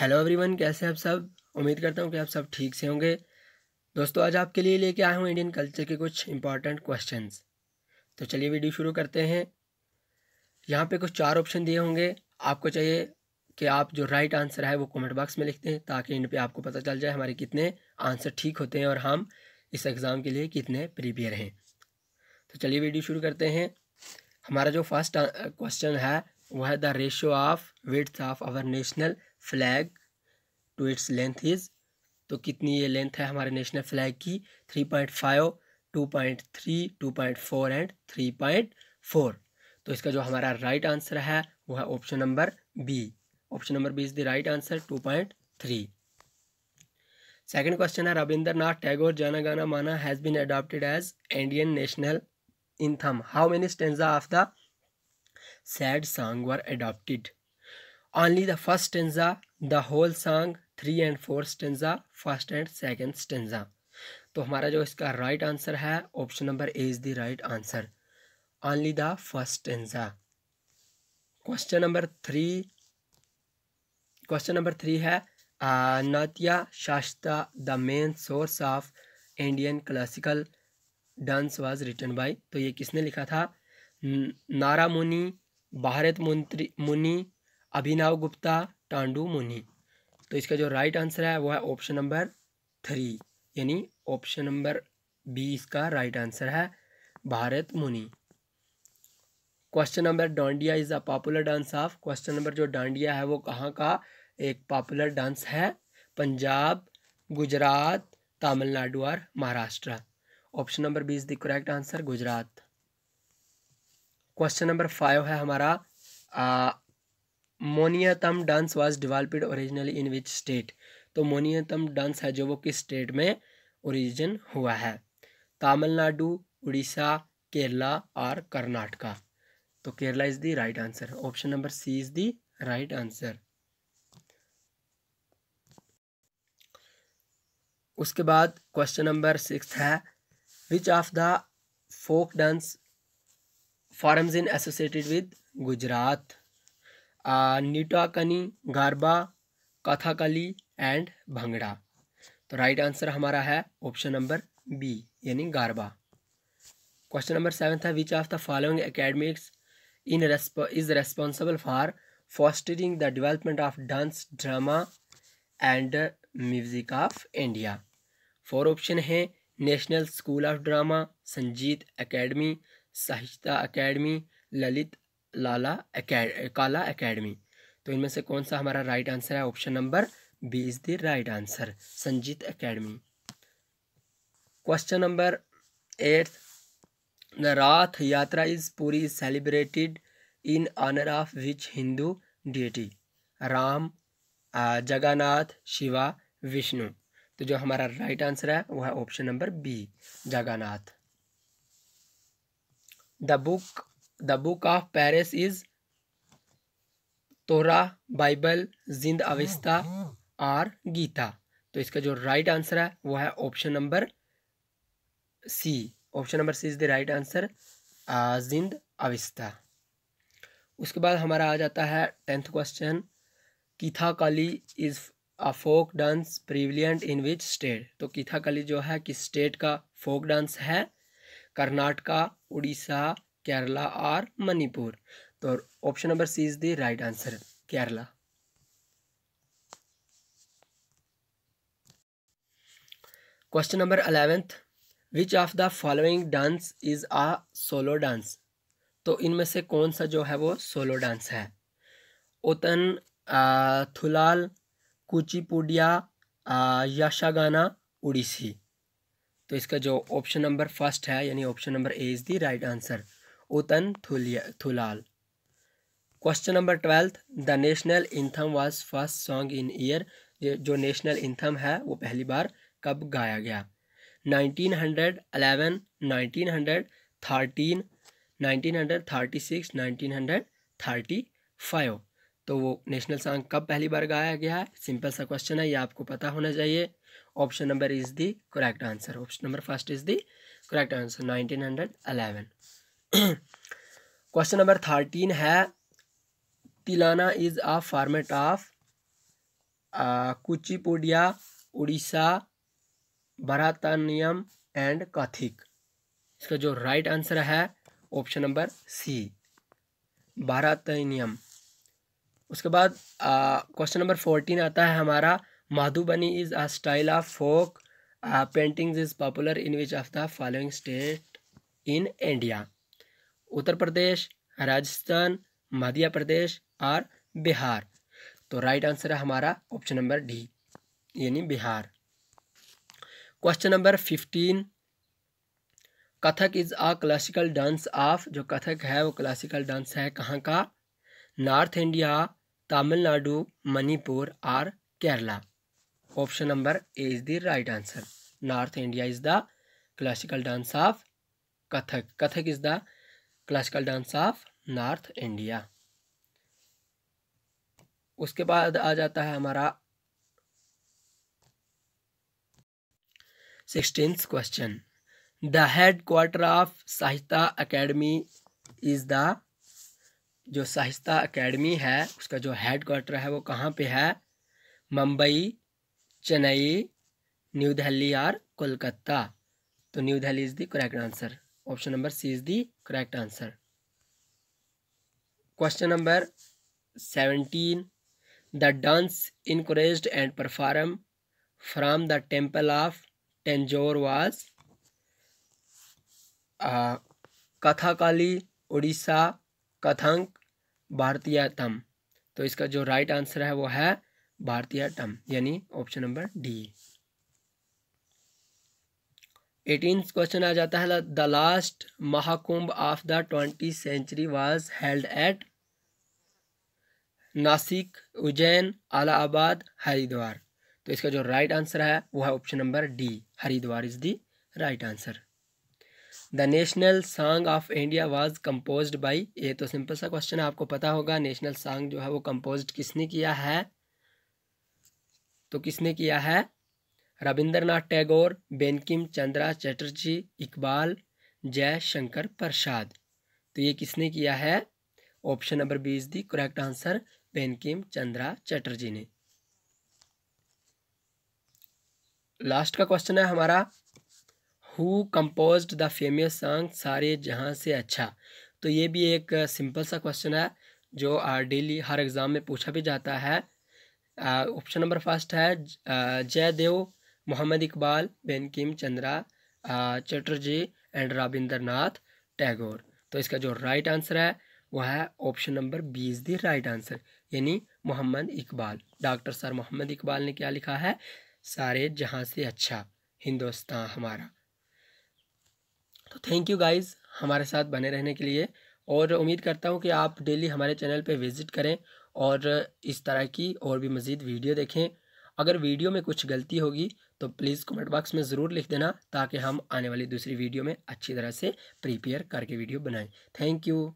hello everyone कैसे आप सब उम्मीद करता हूँ कि आप सब ठीक से होंगे दोस्तों आज आपके लिए लेके आया हूँ इंडियन कल्चर के कुछ इंपॉर्टेंट क्वेश्चंस तो चलिए वीडियो शुरू करते हैं यहाँ पे कुछ चार ऑप्शन दिए होंगे आपको चाहिए कि आप जो राइट आंसर है वो कमेंट बॉक्स में लिखते हैं ताकि इन पर आपको पता चल जाए हमारे कितने आंसर ठीक होते हैं और हम इस एग्ज़ाम के लिए कितने प्रिपेयर हैं तो चलिए वीडियो शुरू करते हैं हमारा जो फर्स्ट क्वेश्चन uh, है वह the ratio of weights of our national flag to its length is तो कितनी ये लेंथ है हमारे नेशनल फ्लैग की three point five two point three two point four and three point four तो इसका जो हमारा राइट right आंसर है वो है option number B option number B is the right answer two point three second question है रविंद्र नाथ Tagore Jana Gana Mana has been adopted as Indian national anthem how many stanza of the said song were adopted only the first stanza, the whole song, three and four stanza first and second stanza तो हमारा जो इसका right right answer है option number A is the right answer only the first stanza question number three question number three है Natya Shastra the main source of Indian classical dance was written by तो ये किसने लिखा था नारा मुनि भारत मुंत्री मुनि अभिनव गुप्ता टांडू मुनि तो इसका जो राइट आंसर है वो है ऑप्शन नंबर थ्री यानी ऑप्शन नंबर बी इसका राइट आंसर है Bharata Muni question number Dandiya is a popular dance of question number जो डांडिया है वो कहाँ का एक पॉपुलर डांस है पंजाब गुजरात तमिलनाडु और Maharashtra option number B is the correct answer Gujarat question number five है हमारा Mohiniyattam dance was developed originally in which state तो मोनियातम डांस है जो वो किस स्टेट में ओरिजिन हुआ है तमिलनाडु उड़ीसा केरला और कर्नाटका तो Kerala is the right answer option number C is the right answer उसके बाद क्वेश्चन नंबर सिक्स है which of the folk dance forms in associated with Gujarat निटाकनी गारबा कथाकली एंड भंगड़ा तो राइट आंसर हमारा है ऑप्शन नंबर बी यानी गारबा क्वेश्चन नंबर सेवन था which of the following academics in is responsible for fostering the development of dance drama and music of India four option हैं national school of drama Sangeet academy Sahitya academy Lalit लाला अकेड Kala academy तो इनमें से कौन सा हमारा राइट आंसर है option number B is the right answer Sangeet academy question number eight the Rath Yatra is Puri celebrated in honour of which Hindu deity Ram Jagannath Shiva Vishnu तो जो हमारा राइट आंसर है वह है option number B Jagannath the book the book of Parsis is Torah Bible Zend Avesta और गीता तो इसका जो राइट आंसर है वो है option number C option number C is the right answer Zend Avesta उसके बाद हमारा आ जाता है tenth question Kathakali is a folk dance prevalent in which state तो किथा काली जो है किस स्टेट का फोक डांस है कर्नाटका उड़ीसा केरला और मणिपुर तो option number C is the right answer Kerala question number eleventh which of the following dance is a solo dance तो इनमें से कौन सा जो है वो सोलो डांस है ओतन थुलाल कुचिपुडिया यशागाना उड़ीसी तो इसका जो ऑप्शन नंबर फर्स्ट है यानी option number A is the right answer Ottan Thullal question number twelfth the national anthem was first song in year जो नेशनल इंथम है वो पहली बार कब गाया गया 1911, 1913, 1936, 1935 तो वो नेशनल सॉन्ग कब पहली बार गाया गया है सिंपल सा क्वेश्चन है ये आपको पता होना चाहिए option number is the correct answer option number first is the correct answer 1911 question number thirteen है Tillana is a format of Kuchipudi Orissa Bharatanatyam and Kathak इसका जो राइट आंसर है ऑप्शन नंबर सी भारतनियम उसके बाद क्वेश्चन नंबर फोर्टीन आता है हमारा Madhubani is a style of folk paintings is popular in which of the following state in India Uttar Pradesh Rajasthan मध्य प्रदेश और बिहार तो राइट आंसर है हमारा ऑप्शन नंबर डी यानी Bihar question number fifteen Kathak is a classical dance of जो कथक है वो क्लासिकल डांस है कहाँ का नॉर्थ इंडिया तमिलनाडु मणिपुर और Kerala option number A is the right answer North India is the classical dance of Kathak Kathak is the classical dance of North India उसके बाद आ जाता है हमारा sixteen question the headquarter of Sahitya Akademi is the जो Sahitya academy है उसका जो हेड क्वार्टर है वो कहाँ पे है मुंबई चेन्नई न्यू दिल्ली और कोलकाता तो New Delhi is the correct answer option number C is the correct answer question number seventeen the dance encourage and perform from the temple of Tanjore was Kathakali Orissa Kathak Bharatanatyam तो इसका जो राइट आंसर है वो है भारतीयतम यानी option number D eighteen question आ जाता है the last Mahakumbh of the twenty century was held at Nashik Ujjain Allahabad Haridwar तो इसका जो राइट आंसर है वो है option number D Haridwar is the right answer the national song of India was compose by ये तो सिंपल सा क्वेश्चन है आपको पता होगा नेशनल सॉन्ग जो है वो कंपोज किसने किया है तो किसने किया है रविंद्रनाथ टैगोर बेनकिम चंद्रा चटर्जी इकबाल जय शंकर प्रसाद तो ये किसने किया है option number B is the correct answer Bankim Chandra Chatterjee ने लास्ट का क्वेश्चन है हमारा who compose the famous song Saare Jahan से अच्छा तो ये भी एक सिंपल सा क्वेश्चन है जो डेली हर एग्ज़ाम में पूछा भी जाता है ऑप्शन नंबर फर्स्ट है जय देव मोहम्मद इकबाल बेनकिम चंद्रा चटर्जी एंड रविंद्र नाथ टैगोर तो इसका जो राइट आंसर है वह है option number B is the right answer यानी मोहम्मद इकबाल डॉक्टर सर मोहम्मद इकबाल ने क्या लिखा है सारे जहाँ से अच्छा हिंदुस्तान हमारा तो थैंक यू गाइज़ हमारे साथ बने रहने के लिए और उम्मीद करता हूँ कि आप डेली हमारे चैनल पे विज़िट करें और इस तरह की और भी मज़ीद वीडियो देखें अगर वीडियो में कुछ गलती होगी तो प्लीज़ कमेंट बॉक्स में ज़रूर लिख देना ताकि हम आने वाली दूसरी वीडियो में अच्छी तरह से प्रिपेयर करके वीडियो बनाएं थैंक यू